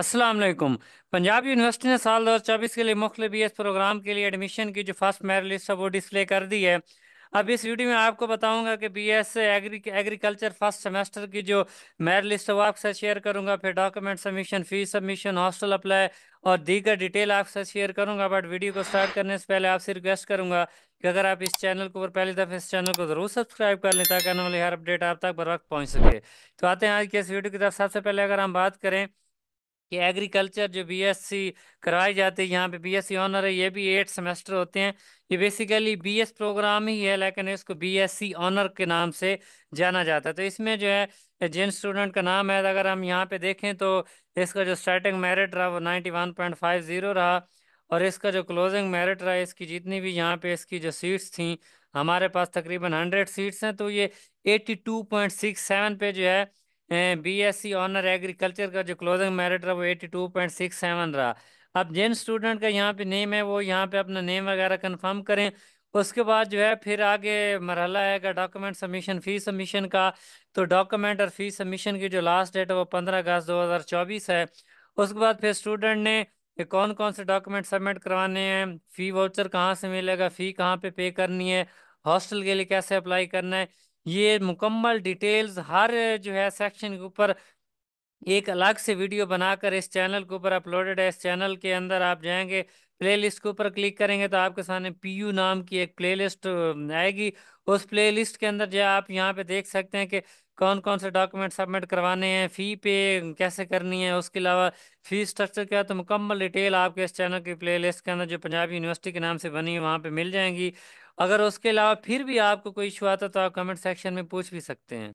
Aslam Punjab university ने साल दो हज़ार चौबीस के लिए मुख्य बी एस प्रोग्राम के लिए एडमिशन की जो फर्स्ट मेरिट लिस्ट है वो डिस्प्ले कर दी है अब इस वीडियो में आपको बताऊंगा कि B S agri agriculture first semester की जो मेरिट लिस्ट है वो आपके साथ शेयर करूंगा फिर document submission fees submission hostel apply और दीगर डिटेल आपके साथ शेयर करूंगा बट वीडियो को स्टार्ट करने से पहले आपसे रिक्वेस्ट करूंगा कि अगर आप इस चैनल को ऊपर पहली दफ़ा इस चैनल को ज़रूर सब्सक्राइब कर लें ताकि आने वाली हर अपडेट आप तक बर वक्त पहुँच सके तो आते हैं आज के इस वीडियो की तरफ सबसे पहले अगर हम बात करें कि एग्रीकल्चर जो बीएससी करवाई जाती है यहाँ पे बीएससी ऑनर है ये भी एट सेमेस्टर होते हैं ये बेसिकली बीएस प्रोग्राम ही है लेकिन इसको बीएससी ऑनर के नाम से जाना जाता है तो इसमें जो है जिन स्टूडेंट का नाम है अगर हम यहाँ पे देखें तो इसका जो स्टार्टिंग मेरिट रहा वो ninety one point five zero रहा और इसका जो क्लोजिंग मेरिट रहा इसकी जितनी भी यहाँ पे इसकी जो सीट्स थी हमारे पास तकरीबन हंड्रेड सीट्स हैं तो ये eighty two point six seven पे जो है बीएससी ऑनर एग्रीकल्चर का जो क्लोजिंग मेरिट रहा वो eighty two point six seven रहा अब जिन स्टूडेंट का यहाँ पे नेम है वो यहाँ पे अपना नेम वगैरह कंफर्म करें उसके बाद जो है फिर आगे मरहला आएगा डॉक्यूमेंट सबमिशन फ़ी सबमिशन का तो डॉक्यूमेंट और फ़ी सबमिशन की जो लास्ट डेट है वो पंद्रह अगस्त दो हज़ार चौबीस है उसके बाद फिर स्टूडेंट ने कौन कौन से डॉक्यूमेंट सबमिट करवाने हैं फ़ी वाउचर कहाँ से मिलेगा फ़ी कहाँ पे पे करनी है हॉस्टल के लिए कैसे अप्लाई करना है ये मुकम्मल डिटेल्स हर जो है सेक्शन के ऊपर एक अलग से वीडियो बनाकर इस चैनल के ऊपर अपलोडेड है इस चैनल के अंदर आप जाएंगे प्लेलिस्ट के ऊपर क्लिक करेंगे तो आपके सामने पीयू नाम की एक प्लेलिस्ट आएगी उस प्लेलिस्ट के अंदर जो आप यहाँ पे देख सकते हैं कि कौन कौन से डॉक्यूमेंट सबमिट करवाने हैं फ़ी पे कैसे करनी है उसके अलावा फ़ी स्ट्रक्चर क्या है तो मुकम्मल डिटेल आपके इस चैनल की प्लेलिस्ट के अंदर जो पंजाबी यूनिवर्सिटी के नाम से बनी है वहाँ पर मिल जाएंगी अगर उसके अलावा फिर भी आपको कोई इशू आता है तो आप कमेंट सेक्शन में पूछ भी सकते हैं